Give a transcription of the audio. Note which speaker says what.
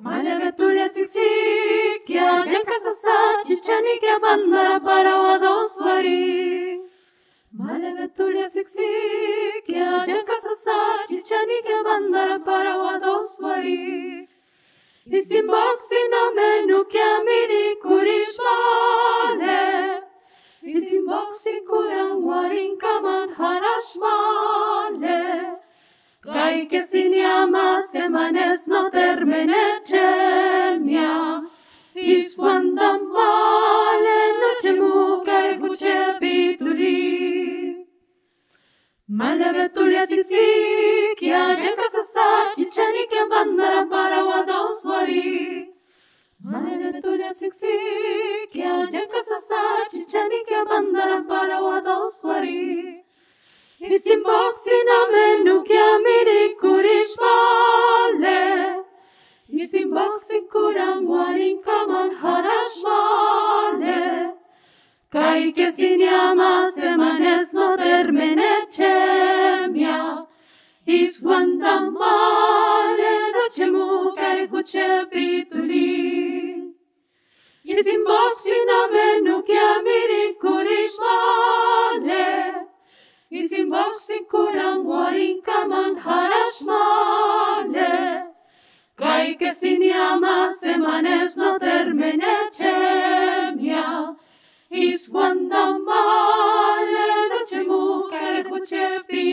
Speaker 1: Mala tulja si qi, kja sasa që qeni bandara para wadoswari. adhosuari. Maleme tulja si qi, sasa që bandara para u adhosuari. na boksina me nuk jam i një kur ish boksi warin kaman harash que sin llamas semanas no termine chemia. Y cuando vale noche muca el cuche pituri. Male betulia si si, que haya casa sa, para o adosuari. Male betulia si si, que haya casa para o adosuari. Y sin box mirik sikuram warinkaman harashmale. Kai que siniama semanes no termine chemia. Isguandamale noche mukare kuche pituli. Isim boksina menu kiamiri kurishmane. Isim kuran kuram kaman harashmale. Kai que sin Iswanda male na chemu kare kuchepi